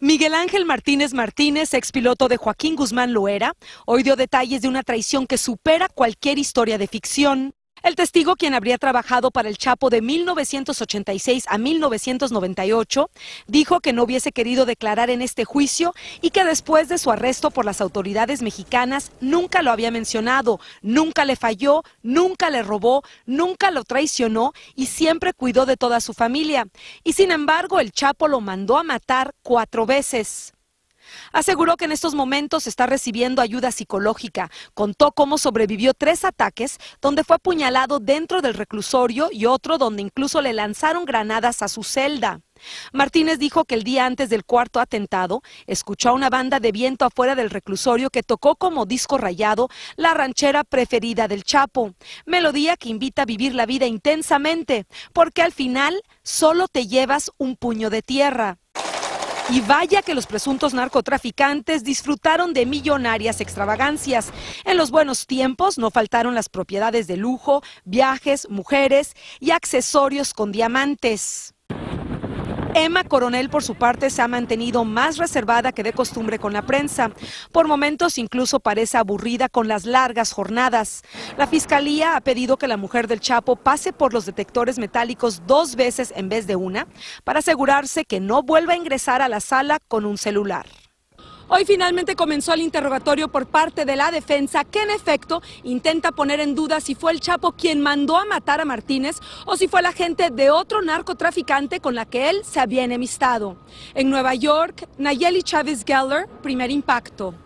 Miguel Ángel Martínez Martínez, expiloto de Joaquín Guzmán Loera, hoy dio detalles de una traición que supera cualquier historia de ficción. El testigo, quien habría trabajado para el Chapo de 1986 a 1998, dijo que no hubiese querido declarar en este juicio y que después de su arresto por las autoridades mexicanas nunca lo había mencionado, nunca le falló, nunca le robó, nunca lo traicionó y siempre cuidó de toda su familia. Y sin embargo, el Chapo lo mandó a matar cuatro veces. Aseguró que en estos momentos está recibiendo ayuda psicológica. Contó cómo sobrevivió tres ataques donde fue apuñalado dentro del reclusorio y otro donde incluso le lanzaron granadas a su celda. Martínez dijo que el día antes del cuarto atentado escuchó a una banda de viento afuera del reclusorio que tocó como disco rayado la ranchera preferida del Chapo, melodía que invita a vivir la vida intensamente, porque al final solo te llevas un puño de tierra. Y vaya que los presuntos narcotraficantes disfrutaron de millonarias extravagancias. En los buenos tiempos no faltaron las propiedades de lujo, viajes, mujeres y accesorios con diamantes. Emma Coronel, por su parte, se ha mantenido más reservada que de costumbre con la prensa. Por momentos incluso parece aburrida con las largas jornadas. La Fiscalía ha pedido que la mujer del Chapo pase por los detectores metálicos dos veces en vez de una para asegurarse que no vuelva a ingresar a la sala con un celular. Hoy finalmente comenzó el interrogatorio por parte de la defensa que en efecto intenta poner en duda si fue el Chapo quien mandó a matar a Martínez o si fue la gente de otro narcotraficante con la que él se había enemistado. En Nueva York, Nayeli Chávez Geller, primer impacto.